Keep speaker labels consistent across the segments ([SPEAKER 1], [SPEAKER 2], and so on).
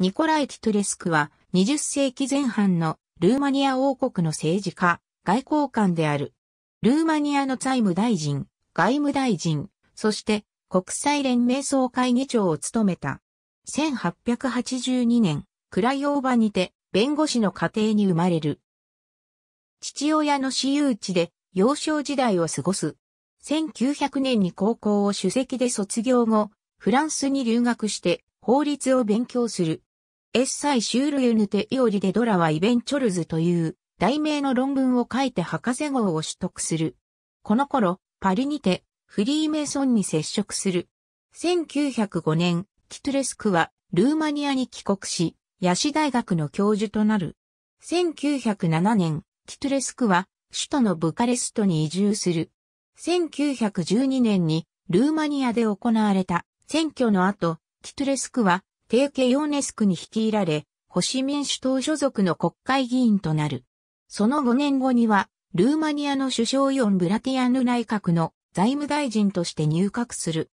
[SPEAKER 1] ニコライ・ティトレスクは20世紀前半のルーマニア王国の政治家、外交官である。ルーマニアの財務大臣、外務大臣、そして国際連盟総会議長を務めた。1882年、クライオーバにて弁護士の家庭に生まれる。父親の私有地で幼少時代を過ごす。1900年に高校を主席で卒業後、フランスに留学して法律を勉強する。エッサイシュールユヌテイオリでドラはイベンチョルズという題名の論文を書いて博士号を取得する。この頃、パリにてフリーメイソンに接触する。1905年、キトレスクはルーマニアに帰国し、ヤシ大学の教授となる。1907年、キトレスクは首都のブカレストに移住する。1912年にルーマニアで行われた選挙の後、キトレスクはテーケヨーネスクに率いられ、保守民主党所属の国会議員となる。その5年後には、ルーマニアの首相ヨン・ブラティアヌ内閣の財務大臣として入閣する。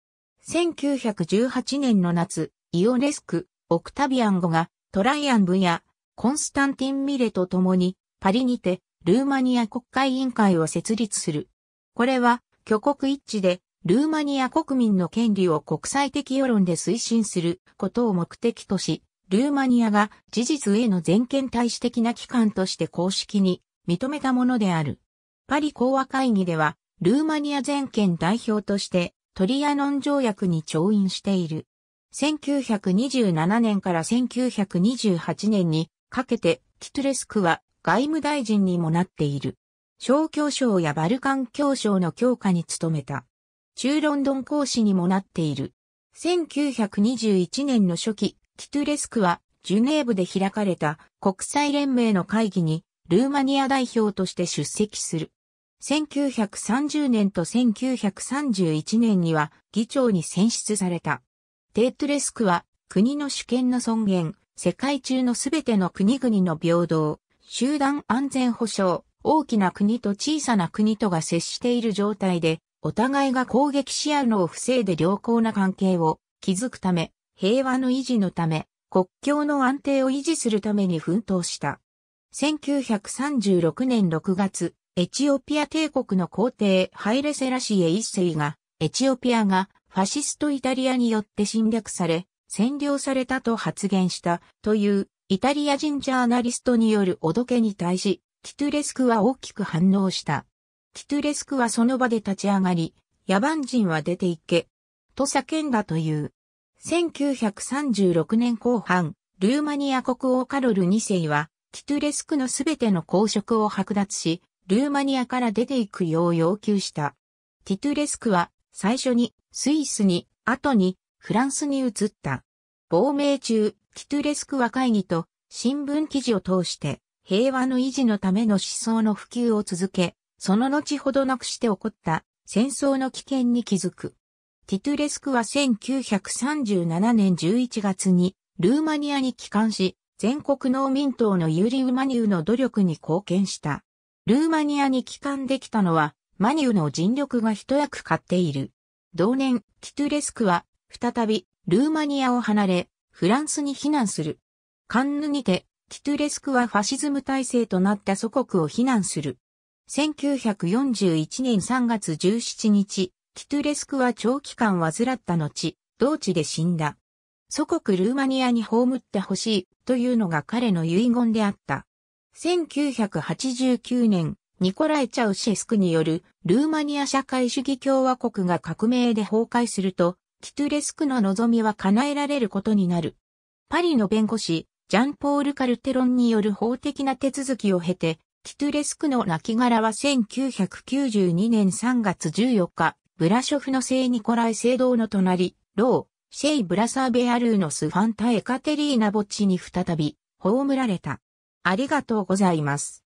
[SPEAKER 1] 1918年の夏、イオネスク、オクタビアンゴがトライアンブやコンスタンティン・ミレと共にパリにてルーマニア国会委員会を設立する。これは挙国一致でルーマニア国民の権利を国際的世論で推進することを目的とし、ルーマニアが事実への全権大使的な機関として公式に認めたものである。パリ講和会議では、ルーマニア全権代表としてトリアノン条約に調印している。1927年から1928年にかけてキトレスクは外務大臣にもなっている。小教省やバルカン教省の強化に努めた。中ロンドン公使にもなっている。1921年の初期、キトゥレスクはジュネーブで開かれた国際連盟の会議にルーマニア代表として出席する。1930年と1931年には議長に選出された。テートレスクは国の主権の尊厳、世界中のすべての国々の平等、集団安全保障、大きな国と小さな国とが接している状態でお互いが攻撃し合うのを防いで良好な関係を築くため、平和の維持のため、国境の安定を維持するために奮闘した。1936年6月、エチオピア帝国の皇帝ハイレセラシエ一世が、エチオピアがファシストイタリアによって侵略され、占領されたと発言したというイタリア人ジャーナリストによるおどけに対し、キトゥレスクは大きく反応した。キトゥレスクはその場で立ち上がり、野蛮人は出て行け、と叫んだという。1936年後半、ルーマニア国王カロル2世は、キトゥレスクのすべての公職を剥奪し、ルーマニアから出て行くよう要求した。ティトゥレスクは、最初にスイスに、後にフランスに移った。亡命中、キトゥレスクは会議と新聞記事を通して、平和の維持のための思想の普及を続け、その後ほどなくして起こった戦争の危険に気づく。ティトゥレスクは1937年11月にルーマニアに帰還し、全国農民党のユーリウ・マニューの努力に貢献した。ルーマニアに帰還できたのは、マニューの尽力が一役買っている。同年、ティトゥレスクは、再び、ルーマニアを離れ、フランスに避難する。カンヌにて、ティトゥレスクはファシズム体制となった祖国を避難する。1941年3月17日、キトゥレスクは長期間患った後、同地で死んだ。祖国ルーマニアに葬ってほしいというのが彼の遺言であった。1989年、ニコライ・チャウシェスクによるルーマニア社会主義共和国が革命で崩壊すると、キトゥレスクの望みは叶えられることになる。パリの弁護士、ジャンポール・カルテロンによる法的な手続きを経て、キトゥレスクの亡骸は1992年3月14日、ブラショフの聖ニコライ聖堂の隣、ロー、シェイ・ブラサーベアルーノス・ファンタ・エカテリーナ墓地に再び、葬られた。ありがとうございます。